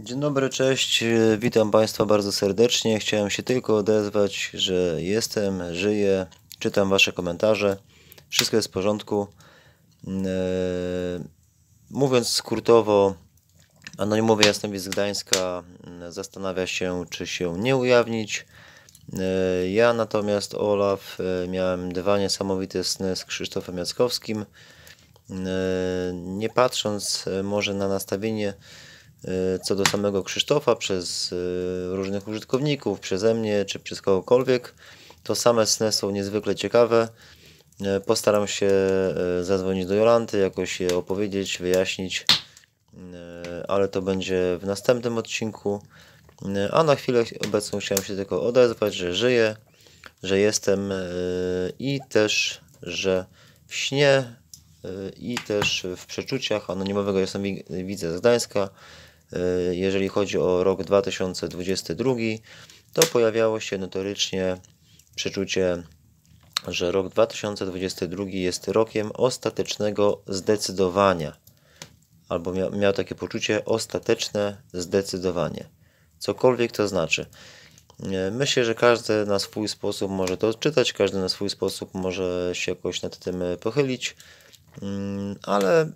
Dzień dobry, cześć, witam Państwa bardzo serdecznie. Chciałem się tylko odezwać, że jestem, żyję, czytam Wasze komentarze, wszystko jest w porządku. E, mówiąc skrótowo, anonimowy jasnowidz Gdańska zastanawia się, czy się nie ujawnić. E, ja natomiast, Olaf, e, miałem dwa niesamowite sny z Krzysztofem Jackowskim. Nie patrząc może na nastawienie E, co do samego Krzysztofa przez e, różnych użytkowników, przeze mnie czy przez kogokolwiek, to same sny są niezwykle ciekawe. E, postaram się zadzwonić do Jolanty, jakoś je opowiedzieć, wyjaśnić, ale to będzie w następnym odcinku. A na chwilę obecną chciałem się tylko odezwać, że żyję, że jestem i też, że w śnie Y, i też w przeczuciach anonimowego widzę z Gdańska, y, jeżeli chodzi o rok 2022, to pojawiało się notorycznie przeczucie, że rok 2022 jest rokiem ostatecznego zdecydowania, albo miał, miał takie poczucie ostateczne zdecydowanie. Cokolwiek to znaczy. Y, myślę, że każdy na swój sposób może to odczytać, każdy na swój sposób może się jakoś nad tym pochylić. Mm, ale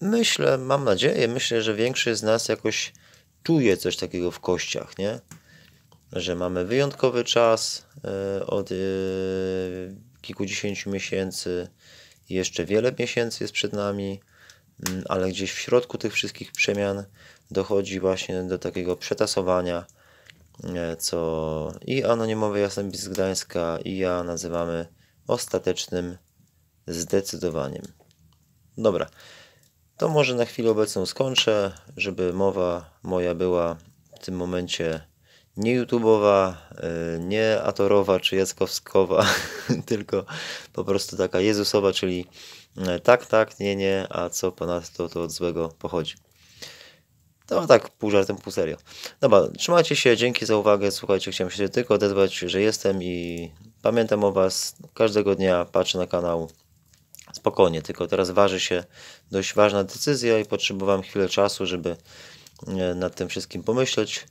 myślę, mam nadzieję, myślę, że większość z nas jakoś czuje coś takiego w kościach, nie? Że mamy wyjątkowy czas e, od e, kilkudziesięciu miesięcy, jeszcze wiele miesięcy jest przed nami, mm, ale gdzieś w środku tych wszystkich przemian dochodzi właśnie do takiego przetasowania, e, co i anonimowy Jasnowidz z Gdańska i ja nazywamy ostatecznym zdecydowaniem. Dobra, to może na chwilę obecną skończę, żeby mowa moja była w tym momencie nie YouTubeowa, y, nie Atorowa czy Jackowskowa, tylko po prostu taka Jezusowa, czyli y, tak, tak, nie, nie, a co ponadto to od złego pochodzi. No tak, pół żartem, pół serio. Dobra, trzymajcie się, dzięki za uwagę. Słuchajcie, chciałem się tylko odezwać, że jestem i pamiętam o Was. Każdego dnia patrzę na kanał, spokojnie, tylko teraz waży się dość ważna decyzja i potrzebowałem chwilę czasu, żeby e, nad tym wszystkim pomyśleć.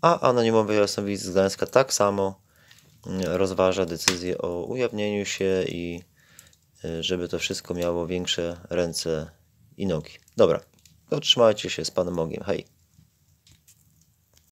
A anonimowy Jarosławic z Gdańska tak samo mm, rozważa decyzję o ujawnieniu się i e, żeby to wszystko miało większe ręce i nogi. Dobra, to trzymajcie się z Panem mogiem Hej!